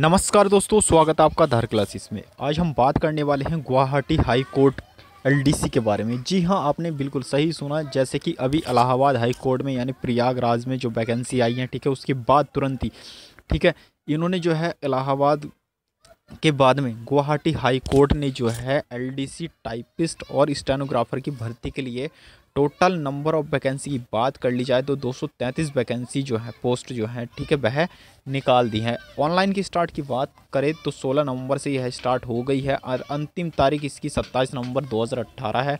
नमस्कार दोस्तों स्वागत है आपका धार क्लासेस में आज हम बात करने वाले हैं गुवाहाटी हाई कोर्ट एलडीसी के बारे में जी हाँ आपने बिल्कुल सही सुना जैसे कि अभी इलाहाबाद हाई कोर्ट में यानी प्रयागराज में जो वैकेंसी आई है ठीक है उसके बाद तुरंत ही ठीक है इन्होंने जो है इलाहाबाद के बाद में गुवाहाटी हाई कोर्ट ने जो है एलडीसी टाइपिस्ट और स्टेनोग्राफर की भर्ती के लिए टोटल नंबर ऑफ वैकेंसी की बात कर ली जाए तो 233 वैकेंसी जो है पोस्ट जो है ठीक है वह निकाल दी है ऑनलाइन की स्टार्ट की बात करें तो 16 नवंबर से यह स्टार्ट हो गई है और अंतिम तारीख इसकी 27 नवंबर 2018 है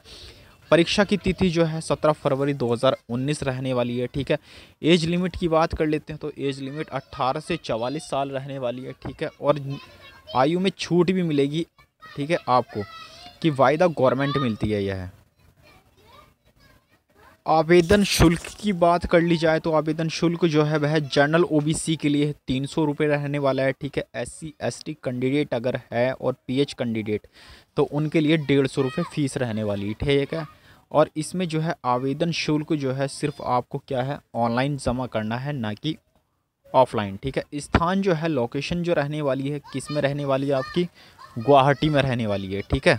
परीक्षा की तिथि जो है 17 फरवरी 2019 रहने वाली है ठीक है एज लिमिट की बात कर लेते हैं तो एज लिमिट अट्ठारह से चवालीस साल रहने वाली है ठीक है और आयु में छूट भी मिलेगी ठीक है आपको कि वायदा गवर्नमेंट मिलती है यह आवेदन शुल्क की बात कर ली जाए तो आवेदन शुल्क जो है वह जनरल ओबीसी के लिए तीन सौ रुपये रहने वाला है ठीक है एससी एसटी कैंडिडेट अगर है और पीएच कैंडिडेट तो उनके लिए डेढ़ सौ रुपये फीस रहने वाली ठीक है और इसमें जो है आवेदन शुल्क जो है सिर्फ आपको क्या है ऑनलाइन जमा करना है ना कि ऑफलाइन ठीक है स्थान जो है लोकेशन जो रहने वाली है किस में रहने वाली है आपकी गुवाहाटी में रहने वाली है ठीक है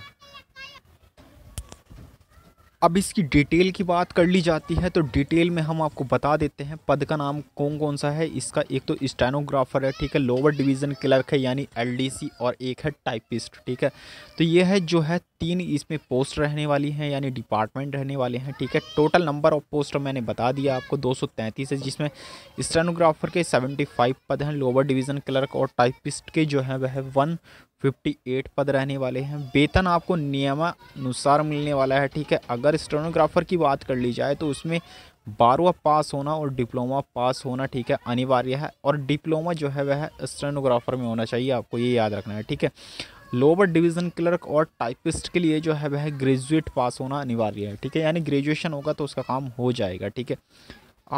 अब इसकी डिटेल की बात कर ली जाती है तो डिटेल में हम आपको बता देते हैं पद का नाम कौन कौन सा है इसका एक तो स्टेनोग्राफर है ठीक है लोअर डिवीज़न क्लर्क है यानी एलडीसी और एक है टाइपिस्ट ठीक है तो ये है जो है तीन इसमें पोस्ट रहने वाली हैं यानी डिपार्टमेंट रहने वाले हैं ठीक है टोटल नंबर ऑफ पोस्ट मैंने बता दिया आपको दो है जिसमें स्टेनोग्राफर के सेवेंटी पद हैं लोअर डिवीज़न क्लर्क और टाइपिस्ट के जो है वह वन 58 पद रहने वाले हैं वेतन आपको नियमानुसार मिलने वाला है ठीक है अगर स्टेनोग्राफर की बात कर ली जाए तो उसमें बारवा पास होना और डिप्लोमा पास होना ठीक है अनिवार्य है और डिप्लोमा जो है वह स्टेनोग्राफर में होना चाहिए आपको ये याद रखना है ठीक है लोअर डिवीज़न क्लर्क और टाइपिस्ट के लिए जो है वह ग्रेजुएट पास होना अनिवार्य है ठीक है यानी ग्रेजुएशन होगा तो उसका काम हो जाएगा ठीक है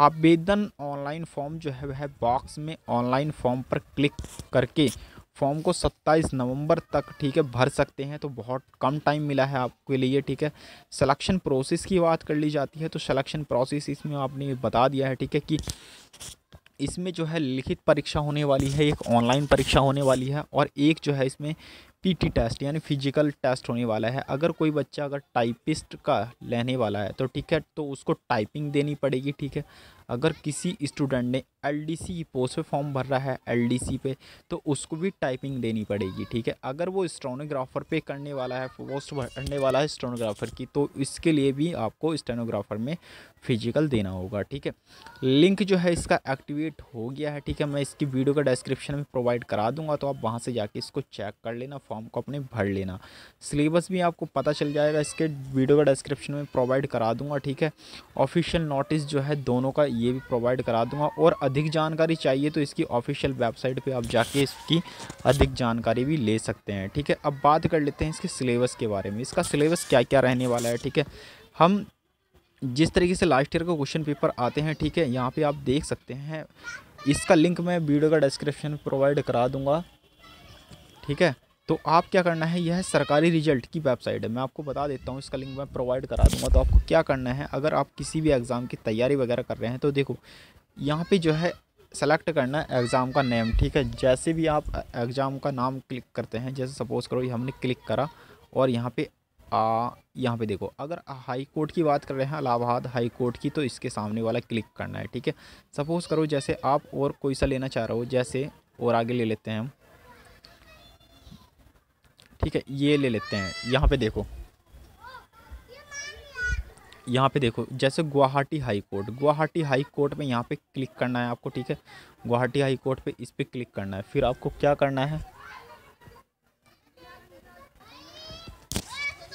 आवेदन ऑनलाइन फॉर्म जो है वह बॉक्स में ऑनलाइन फॉर्म पर क्लिक करके फॉर्म को 27 नवंबर तक ठीक है भर सकते हैं तो बहुत कम टाइम मिला है आपके लिए ठीक है सिलेक्शन प्रोसेस की बात कर ली जाती है तो सिलेक्शन प्रोसेस इसमें आपने बता दिया है ठीक है कि इसमें जो है लिखित परीक्षा होने वाली है एक ऑनलाइन परीक्षा होने वाली है और एक जो है इसमें पीटी टेस्ट यानी फिजिकल टेस्ट होने वाला है अगर कोई बच्चा अगर टाइपिस्ट का लेने वाला है तो ठीक है तो उसको टाइपिंग देनी पड़ेगी ठीक है अगर किसी स्टूडेंट ने एल डी सी पोस्ट पर फॉर्म भर रहा है एल डी सी पे तो उसको भी टाइपिंग देनी पड़ेगी ठीक है अगर वो स्टोनोग्राफर पे करने वाला है पोस्ट भरने वाला है स्टोनोग्राफर की तो इसके लिए भी आपको स्टेनोग्राफर में फिजिकल देना होगा ठीक है लिंक जो है इसका एक्टिवेट हो गया है ठीक है मैं इसकी वीडियो का डिस्क्रिप्शन में प्रोवाइड करा दूंगा तो आप वहाँ से जाके इसको चेक कर लेना फॉर्म को अपने भर लेना सिलेबस भी आपको पता चल जाएगा इसके वीडियो का डिस्क्रिप्शन में प्रोवाइड करा दूंगा ठीक है ऑफिशियल नोटिस जो है दोनों का ये भी प्रोवाइड करा दूंगा और अधिक जानकारी चाहिए तो इसकी ऑफिशियल वेबसाइट पे आप जाके इसकी अधिक जानकारी भी ले सकते हैं ठीक है अब बात कर लेते हैं इसके सिलेबस के बारे में इसका सिलेबस क्या क्या रहने वाला है ठीक है हम जिस तरीके से लास्ट ईयर का क्वेश्चन पेपर आते हैं ठीक है यहाँ पर आप देख सकते हैं इसका लिंक मैं वीडियो का डिस्क्रिप्शन प्रोवाइड करा दूँगा ठीक है तो आप क्या करना है यह सरकारी रिजल्ट की वेबसाइट है मैं आपको बता देता हूँ इसका लिंक मैं प्रोवाइड करा दूँगा तो आपको क्या करना है अगर आप किसी भी एग्ज़ाम की तैयारी वगैरह कर रहे हैं तो देखो यहाँ पे जो है सेलेक्ट करना है एग्ज़ाम का नेम ठीक है जैसे भी आप एग्ज़ाम का नाम क्लिक करते हैं जैसे सपोज़ करो ये हमने क्लिक करा और यहाँ पे आ यहाँ पे देखो अगर हाई कोर्ट की बात कर रहे हैं इलाहाबाद हाई कोर्ट की तो इसके सामने वाला क्लिक करना है ठीक है सपोज़ करो जैसे आप और कोई सा लेना चाह रहे हो जैसे और आगे ले लेते हैं हम ठीक है ये ले लेते हैं यहाँ पे देखो यहाँ पे देखो जैसे Guwahati high court Guwahati high court में यहाँ पे क्लिक करना है आपको ठीक है गुवाहाटी हाई कोर्ट पे इस पर क्लिक करना है फिर आपको क्या करना है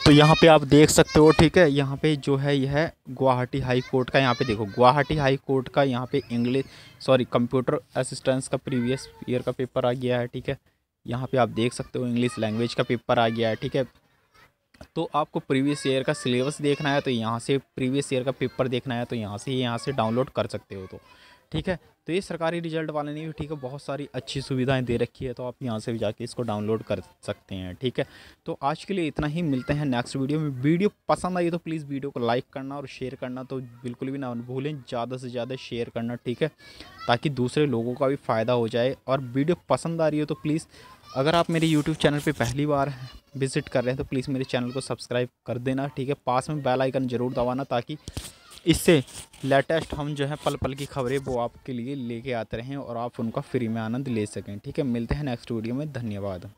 तो यहाँ पे आप देख सकते हो ठीक है यहाँ पे जो है यह गुवाहाटी हाई कोर्ट का यहाँ पे देखो गुवाहाटी हाई कोर्ट का यहाँ पे इंग्लिश सॉरी कंप्यूटर असिस्टेंस का प्रीवियस ईयर का पेपर आ गया है ठीक है यहाँ पे आप देख सकते हो इंग्लिश लैंग्वेज का पेपर आ गया है ठीक है तो आपको प्रीवियस ईयर का सिलेबस देखना है तो यहाँ से प्रीवियस ईयर का पेपर देखना है तो यहाँ से यहाँ से डाउनलोड कर सकते हो तो ठीक है तो ये सरकारी रिजल्ट वाले ने भी ठीक है बहुत सारी अच्छी सुविधाएं दे रखी है तो आप यहाँ से भी जाके इसको डाउनलोड कर सकते हैं ठीक है तो आज के लिए इतना ही मिलते हैं नेक्स्ट वीडियो में वीडियो पसंद आई तो प्लीज़ वीडियो को लाइक करना और शेयर करना तो बिल्कुल भी ना भूलें ज़्यादा से ज़्यादा शेयर करना ठीक है ताकि दूसरे लोगों का भी फ़ायदा हो जाए और वीडियो पसंद आ रही हो तो प्लीज़ अगर आप मेरे यूट्यूब चैनल पे पहली बार विज़िट कर रहे हैं तो प्लीज़ मेरे चैनल को सब्सक्राइब कर देना ठीक है पास में बेल आइकन ज़रूर दबाना ताकि इससे लेटेस्ट हम जो है पल पल की खबरें वो आपके लिए लेके आते रहें और आप उनका फ्री में आनंद ले सकें ठीक है मिलते हैं नेक्स्ट वीडियो में धन्यवाद